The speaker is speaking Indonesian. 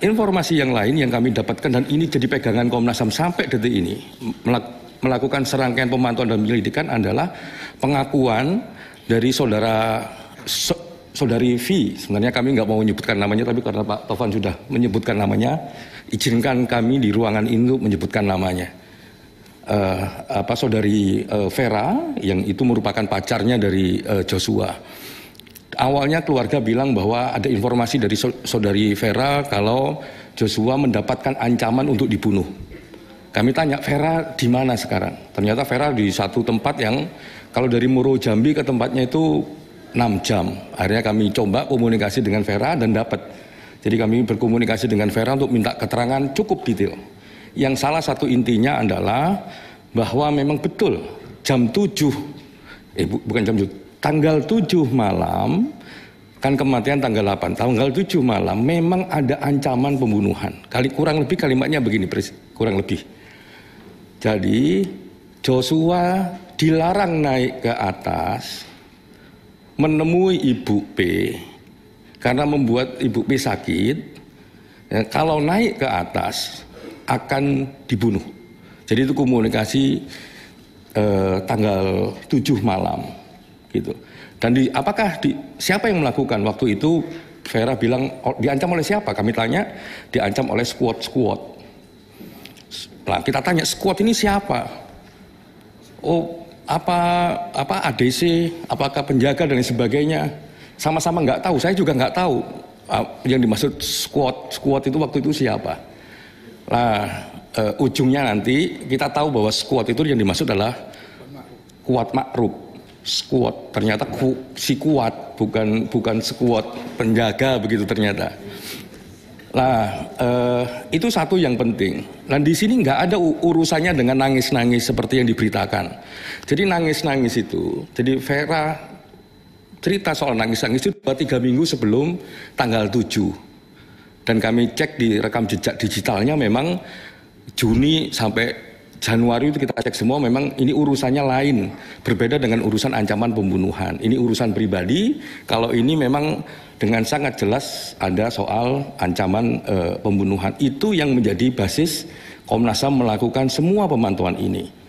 informasi yang lain yang kami dapatkan dan ini jadi pegangan Komnas HAM sampai detik ini melakukan serangkaian pemantauan dan penyelidikan adalah pengakuan dari saudara so, saudari V. Sebenarnya kami nggak mau menyebutkan namanya tapi karena Pak Tovan sudah menyebutkan namanya, izinkan kami di ruangan ini menyebutkan namanya. Uh, apa saudari uh, Vera yang itu merupakan pacarnya dari uh, Joshua awalnya keluarga bilang bahwa ada informasi dari saudari Vera kalau Joshua mendapatkan ancaman untuk dibunuh. Kami tanya Vera di mana sekarang? Ternyata Vera di satu tempat yang kalau dari Muro Jambi ke tempatnya itu 6 jam. Akhirnya kami coba komunikasi dengan Vera dan dapat. Jadi kami berkomunikasi dengan Vera untuk minta keterangan cukup detail. Yang salah satu intinya adalah bahwa memang betul jam 7 eh bukan jam 7 tanggal 7 malam kan kematian tanggal 8 tanggal 7 malam memang ada ancaman pembunuhan kali kurang lebih kalimatnya begini kurang lebih jadi Joshua dilarang naik ke atas menemui ibu P karena membuat ibu P sakit ya, kalau naik ke atas akan dibunuh jadi itu komunikasi eh, tanggal 7 malam gitu. Dan di, apakah di, siapa yang melakukan waktu itu? Vera bilang oh, diancam oleh siapa? Kami tanya diancam oleh squad squad. Nah kita tanya squad ini siapa? Oh apa apa ADC? Apakah penjaga dan sebagainya? Sama-sama nggak tahu. Saya juga nggak tahu yang dimaksud squad squad itu waktu itu siapa. Nah uh, ujungnya nanti kita tahu bahwa squad itu yang dimaksud adalah kuat makruh squad ternyata ku, si kuat bukan bukan squad penjaga begitu ternyata Nah, eh, itu satu yang penting. Dan di sini nggak ada urusannya dengan nangis-nangis seperti yang diberitakan. Jadi nangis-nangis itu, jadi Vera cerita soal nangis-nangis itu dua tiga minggu sebelum tanggal 7. Dan kami cek di rekam jejak digitalnya memang Juni sampai Januari itu kita cek semua memang ini urusannya lain, berbeda dengan urusan ancaman pembunuhan. Ini urusan pribadi, kalau ini memang dengan sangat jelas ada soal ancaman e, pembunuhan. Itu yang menjadi basis Komnas HAM melakukan semua pemantauan ini.